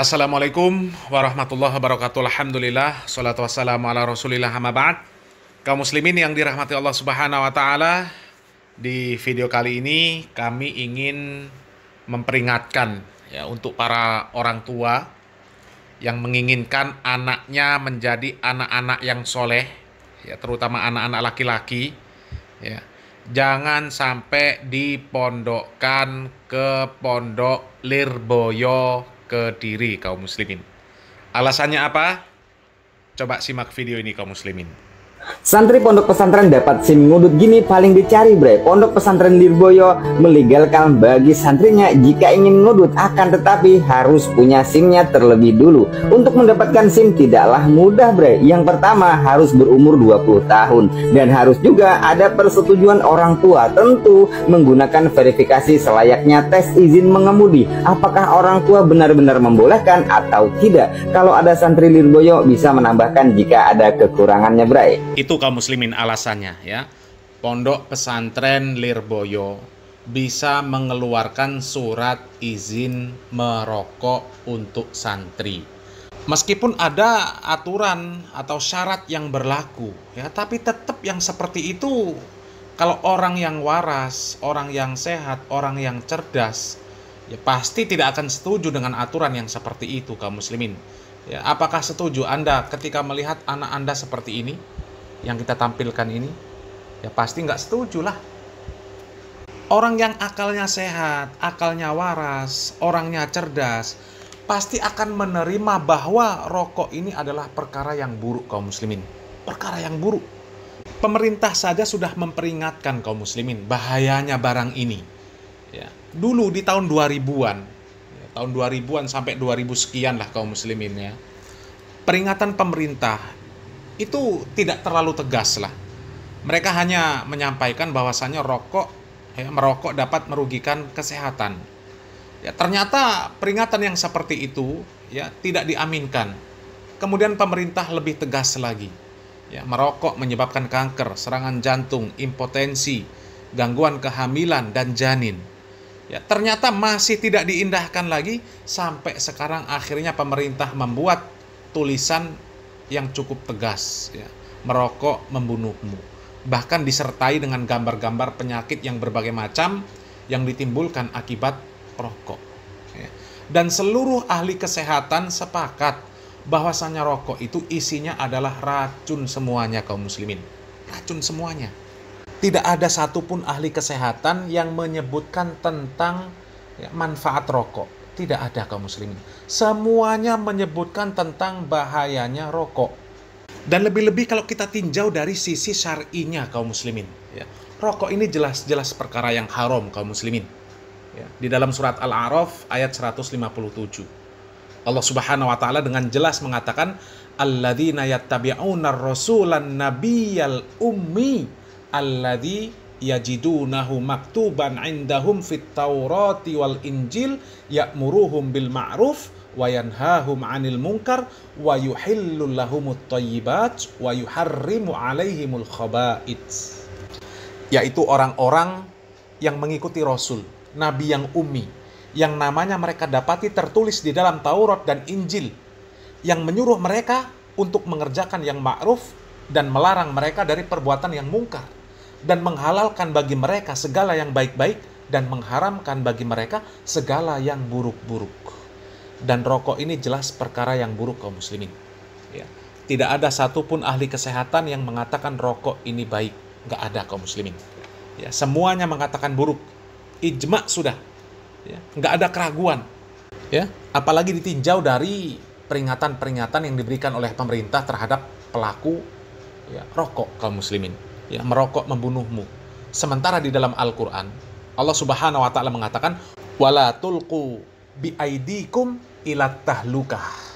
Assalamualaikum warahmatullahi wabarakatuh. Alhamdulillah, salatu wassalamu ala rasulillah ba'd. Kaum muslimin yang dirahmati Allah subhanahu wa ta'ala, di video kali ini kami ingin memperingatkan ya untuk para orang tua yang menginginkan anaknya menjadi anak-anak yang soleh, ya terutama anak-anak laki-laki, ya jangan sampai dipondokkan ke pondok Lirboyo ke diri kaum muslimin. Alasannya apa? Coba simak video ini kaum muslimin. Santri pondok pesantren dapat SIM ngudut gini paling dicari bre. Pondok pesantren Lirboyo melegalkan bagi santrinya jika ingin ngudut akan tetapi harus punya SIMnya terlebih dulu. Untuk mendapatkan SIM tidaklah mudah bre. Yang pertama harus berumur 20 tahun dan harus juga ada persetujuan orang tua tentu menggunakan verifikasi selayaknya tes izin mengemudi. Apakah orang tua benar-benar membolehkan atau tidak? Kalau ada santri Lirboyo bisa menambahkan jika ada kekurangannya bre. Itu itu kaum muslimin alasannya ya. Pondok pesantren Lirboyo bisa mengeluarkan surat izin merokok untuk santri. Meskipun ada aturan atau syarat yang berlaku, ya, tapi tetap yang seperti itu kalau orang yang waras, orang yang sehat, orang yang cerdas, ya pasti tidak akan setuju dengan aturan yang seperti itu kaum muslimin. Ya, apakah setuju Anda ketika melihat anak Anda seperti ini? yang kita tampilkan ini? Ya pasti nggak setuju lah. Orang yang akalnya sehat, akalnya waras, orangnya cerdas, pasti akan menerima bahwa rokok ini adalah perkara yang buruk kaum muslimin. Perkara yang buruk. Pemerintah saja sudah memperingatkan kaum muslimin bahayanya barang ini. Ya. Dulu di tahun 2000-an, ya, tahun 2000-an sampai 2000 sekian lah kaum muslimin ya. Peringatan pemerintah itu tidak terlalu tegas lah. Mereka hanya menyampaikan bahwasannya rokok ya, merokok dapat merugikan kesehatan. Ya, ternyata peringatan yang seperti itu ya tidak diaminkan. Kemudian pemerintah lebih tegas lagi. Ya, merokok menyebabkan kanker, serangan jantung, impotensi, gangguan kehamilan dan janin. Ya, ternyata masih tidak diindahkan lagi sampai sekarang akhirnya pemerintah membuat tulisan yang cukup tegas ya. Merokok membunuhmu. Bahkan disertai dengan gambar-gambar penyakit yang berbagai macam yang ditimbulkan akibat rokok. Ya. Dan seluruh ahli kesehatan sepakat bahwasanya rokok itu isinya adalah racun semuanya kaum muslimin. Racun semuanya. Tidak ada satupun ahli kesehatan yang menyebutkan tentang ya, manfaat rokok tidak ada kaum muslimin. Semuanya menyebutkan tentang bahayanya rokok. Dan lebih-lebih kalau kita tinjau dari sisi syar'inya kaum muslimin. Ya. Rokok ini jelas-jelas perkara yang haram kaum muslimin. Ya. Di dalam surat Al-A'raf ayat 157. Allah Subhanahu wa taala dengan jelas mengatakan alladzina yattabi'una rasulan nabiyal ummi alladzi yajidunahu maktuban indahum fit Taurati wal Injil ya'muruhum bil ma'ruf wa yanhahum 'anil munkar wa yuhillu lahumut thayyibat wa yuharrimu 'alaihimul khaba'it yaitu orang-orang yang mengikuti rasul nabi yang ummi yang namanya mereka dapati tertulis di dalam Taurat dan Injil yang menyuruh mereka untuk mengerjakan yang ma'ruf dan melarang mereka dari perbuatan yang mungkar dan menghalalkan bagi mereka segala yang baik-baik dan mengharamkan bagi mereka segala yang buruk-buruk. Dan rokok ini jelas perkara yang buruk kaum muslimin. Ya. Tidak ada satupun ahli kesehatan yang mengatakan rokok ini baik. Gak ada kaum muslimin. Ya, semuanya mengatakan buruk. Ijma sudah. Ya. Nggak ada keraguan. Ya. Apalagi ditinjau dari peringatan-peringatan yang diberikan oleh pemerintah terhadap pelaku ya, rokok kaum muslimin ya merokok membunuhmu. Sementara di dalam Al-Qur'an Allah Subhanahu wa taala mengatakan wala tulku biaidikum ilat tahlukah.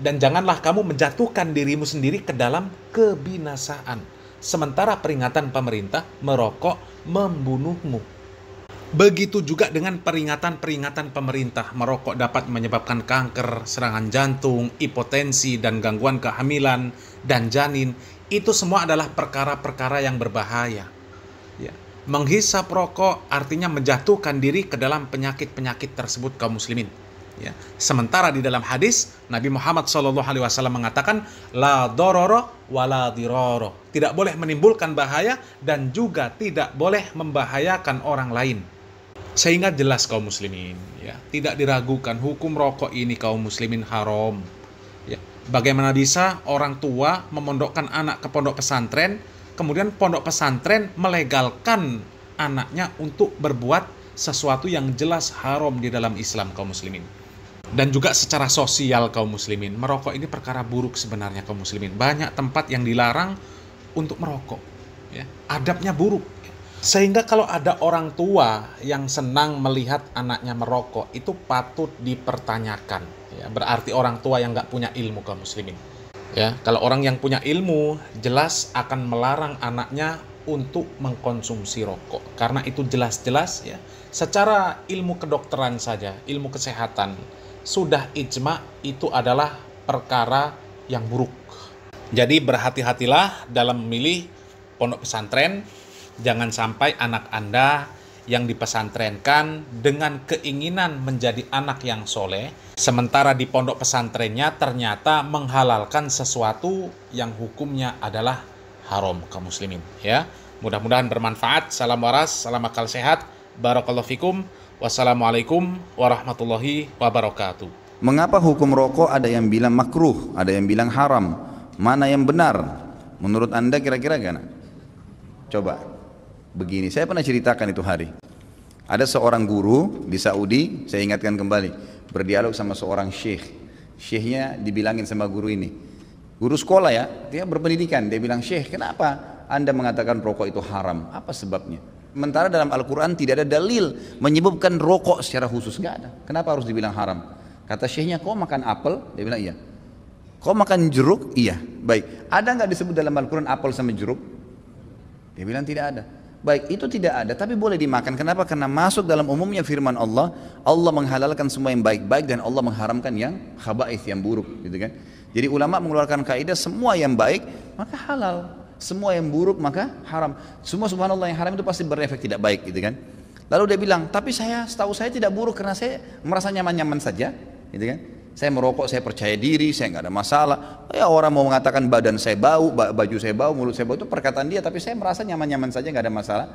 Dan janganlah kamu menjatuhkan dirimu sendiri ke dalam kebinasaan. Sementara peringatan pemerintah merokok membunuhmu. Begitu juga dengan peringatan-peringatan pemerintah merokok dapat menyebabkan kanker, serangan jantung, hipotensi, dan gangguan kehamilan dan janin itu semua adalah perkara-perkara yang berbahaya. Ya. Menghisap rokok artinya menjatuhkan diri ke dalam penyakit-penyakit tersebut kaum muslimin. Ya. Sementara di dalam hadis Nabi Muhammad SAW mengatakan la dororo wa diroro. Tidak boleh menimbulkan bahaya dan juga tidak boleh membahayakan orang lain. Sehingga jelas kaum muslimin, ya, tidak diragukan hukum rokok ini kaum muslimin haram. Ya, bagaimana bisa orang tua memondokkan anak ke pondok pesantren, kemudian pondok pesantren melegalkan anaknya untuk berbuat sesuatu yang jelas haram di dalam Islam kaum muslimin. Dan juga secara sosial kaum muslimin, merokok ini perkara buruk sebenarnya kaum muslimin. Banyak tempat yang dilarang untuk merokok. Ya, adabnya buruk. Sehingga kalau ada orang tua yang senang melihat anaknya merokok itu patut dipertanyakan. Ya, berarti orang tua yang nggak punya ilmu kaum muslimin. Ya, kalau orang yang punya ilmu jelas akan melarang anaknya untuk mengkonsumsi rokok karena itu jelas-jelas ya secara ilmu kedokteran saja ilmu kesehatan sudah ijma itu adalah perkara yang buruk jadi berhati-hatilah dalam memilih pondok pesantren Jangan sampai anak Anda yang dipesantrenkan dengan keinginan menjadi anak yang soleh, sementara di pondok pesantrennya ternyata menghalalkan sesuatu yang hukumnya adalah haram ke muslimin. Ya, mudah-mudahan bermanfaat. Salam waras, salam akal sehat. Barakallahu fikum. Wassalamualaikum warahmatullahi wabarakatuh. Mengapa hukum rokok ada yang bilang makruh, ada yang bilang haram? Mana yang benar? Menurut Anda kira-kira gimana? Coba begini. Saya pernah ceritakan itu hari. Ada seorang guru di Saudi, saya ingatkan kembali, berdialog sama seorang syekh. Syekhnya dibilangin sama guru ini. Guru sekolah ya, dia berpendidikan. Dia bilang, Syekh kenapa Anda mengatakan rokok itu haram? Apa sebabnya? Sementara dalam Al-Quran tidak ada dalil menyebabkan rokok secara khusus. Nggak ada. Kenapa harus dibilang haram? Kata syekhnya, kau makan apel? Dia bilang, iya. Kau makan jeruk? Iya. Baik. Ada nggak disebut dalam Al-Quran apel sama jeruk? Dia bilang, tidak ada. Baik, itu tidak ada, tapi boleh dimakan. Kenapa? Karena masuk dalam umumnya firman Allah, Allah menghalalkan semua yang baik-baik dan Allah mengharamkan yang khabaith, yang buruk, gitu kan. Jadi ulama mengeluarkan kaidah semua yang baik maka halal, semua yang buruk maka haram. Semua subhanallah yang haram itu pasti berefek tidak baik, gitu kan. Lalu dia bilang, tapi saya setahu saya tidak buruk karena saya merasa nyaman-nyaman saja, gitu kan. Saya merokok, saya percaya diri, saya nggak ada masalah. Ya orang mau mengatakan badan saya bau, baju saya bau, mulut saya bau itu perkataan dia, tapi saya merasa nyaman-nyaman saja nggak ada masalah.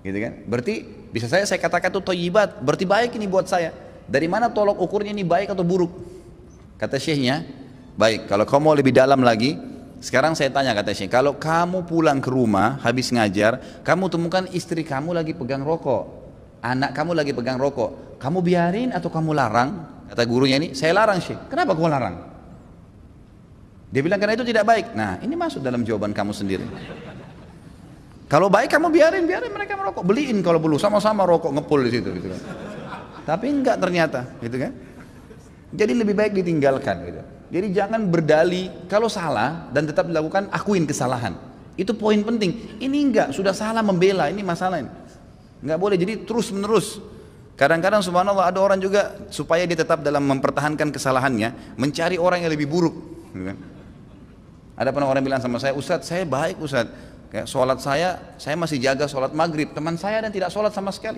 Gitu kan? Berarti bisa saya saya katakan itu toyibat, berarti baik ini buat saya. Dari mana tolok ukurnya ini baik atau buruk? Kata syekhnya, baik kalau kamu mau lebih dalam lagi, sekarang saya tanya kata Syekh, kalau kamu pulang ke rumah habis ngajar, kamu temukan istri kamu lagi pegang rokok, anak kamu lagi pegang rokok, kamu biarin atau kamu larang? Kata gurunya ini, saya larang sih. Kenapa kau larang? Dia bilang karena itu tidak baik. Nah, ini masuk dalam jawaban kamu sendiri. Kalau baik kamu biarin, biarin mereka merokok, beliin kalau perlu, sama-sama rokok ngepul di situ gitu kan. Tapi enggak ternyata, gitu kan. Jadi lebih baik ditinggalkan gitu. Jadi jangan berdali kalau salah dan tetap dilakukan akuin kesalahan. Itu poin penting. Ini enggak sudah salah membela, ini masalah ini. Enggak boleh jadi terus-menerus Kadang-kadang subhanallah ada orang juga supaya dia tetap dalam mempertahankan kesalahannya, mencari orang yang lebih buruk. Gitu kan. Ada pernah orang bilang sama saya, Ustaz saya baik Ustaz, kayak sholat saya, saya masih jaga sholat maghrib, teman saya dan tidak sholat sama sekali.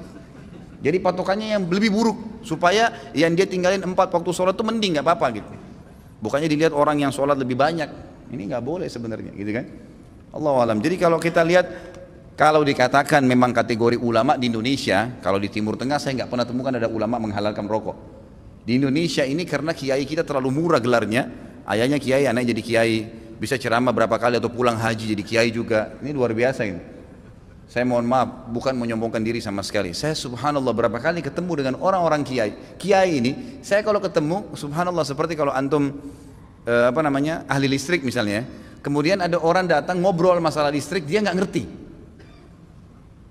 Jadi patokannya yang lebih buruk, supaya yang dia tinggalin empat waktu sholat itu mending gak apa-apa gitu. Bukannya dilihat orang yang sholat lebih banyak, ini gak boleh sebenarnya gitu kan. Allah alam. Jadi kalau kita lihat kalau dikatakan memang kategori ulama di Indonesia, kalau di Timur Tengah saya nggak pernah temukan ada ulama menghalalkan rokok. Di Indonesia ini karena kiai kita terlalu murah gelarnya, ayahnya kiai, anaknya jadi kiai, bisa ceramah berapa kali atau pulang haji jadi kiai juga. Ini luar biasa ini. Saya mohon maaf, bukan menyombongkan diri sama sekali. Saya subhanallah berapa kali ketemu dengan orang-orang kiai. Kiai ini, saya kalau ketemu, subhanallah seperti kalau antum eh, apa namanya ahli listrik misalnya, ya. kemudian ada orang datang ngobrol masalah listrik, dia nggak ngerti.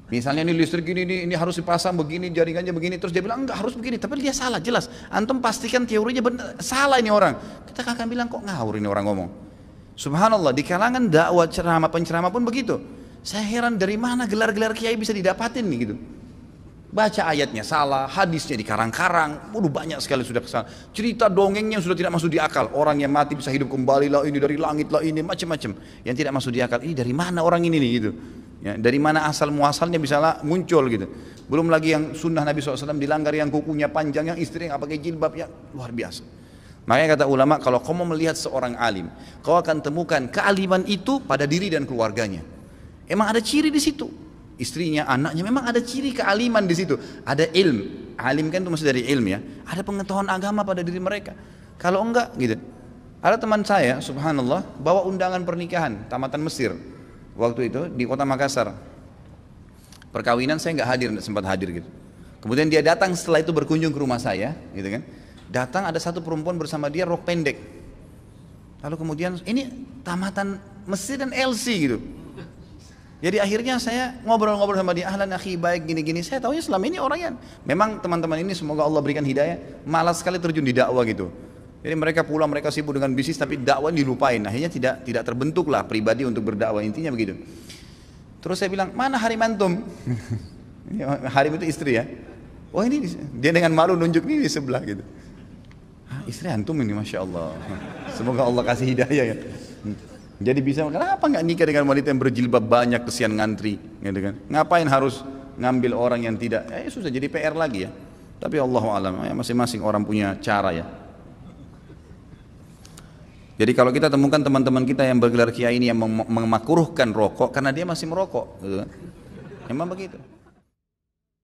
Misalnya ini listrik gini, ini, ini harus dipasang begini, jaringannya begini. Terus dia bilang, enggak harus begini. Tapi dia salah, jelas. Antum pastikan teorinya benar, salah ini orang. Kita akan bilang, kok ngawur ini orang ngomong. Subhanallah, di kalangan dakwah ceramah penceramah pun begitu. Saya heran dari mana gelar-gelar kiai bisa didapatin nih gitu. Baca ayatnya salah, hadisnya dikarang-karang, waduh banyak sekali sudah kesal. Cerita dongengnya sudah tidak masuk di akal. Orang yang mati bisa hidup kembali lah ini dari langit lah ini macam-macam. Yang tidak masuk di akal ini dari mana orang ini nih gitu. Ya, dari mana asal muasalnya bisa lah muncul gitu. Belum lagi yang sunnah Nabi SAW dilanggar yang kukunya panjang, yang istri yang apa pakai jilbab ya luar biasa. Makanya kata ulama kalau kamu melihat seorang alim, kau akan temukan kealiman itu pada diri dan keluarganya. Emang ada ciri di situ istrinya, anaknya memang ada ciri kealiman di situ. Ada ilm. Alim kan itu maksud dari ilm ya. Ada pengetahuan agama pada diri mereka. Kalau enggak gitu. Ada teman saya, subhanallah, bawa undangan pernikahan tamatan Mesir. Waktu itu di kota Makassar. Perkawinan saya nggak hadir, enggak sempat hadir gitu. Kemudian dia datang setelah itu berkunjung ke rumah saya, gitu kan. Datang ada satu perempuan bersama dia rok pendek. Lalu kemudian ini tamatan Mesir dan LC gitu. Jadi akhirnya saya ngobrol-ngobrol sama dia, ahlan akhi baik gini-gini. Saya tahunya selama ini orang yang memang teman-teman ini semoga Allah berikan hidayah, malas sekali terjun di dakwah gitu. Jadi mereka pulang, mereka sibuk dengan bisnis tapi dakwah dilupain. Akhirnya tidak tidak terbentuklah pribadi untuk berdakwah intinya begitu. Terus saya bilang, "Mana hari mantum? Oh, hari itu istri ya. Oh ini dia dengan malu nunjuk nih di sebelah gitu. Hah, istri antum ini masya Allah. Semoga Allah kasih hidayah ya. Hmm. Jadi bisa kenapa nggak nikah dengan wanita yang berjilbab banyak kesian ngantri, gitu kan? Ngapain harus ngambil orang yang tidak? Eh susah jadi PR lagi ya. Tapi Allah alam, ya masing-masing orang punya cara ya. Jadi kalau kita temukan teman-teman kita yang bergelar kiai ini yang memakruhkan rokok karena dia masih merokok, gitu kan? Memang begitu.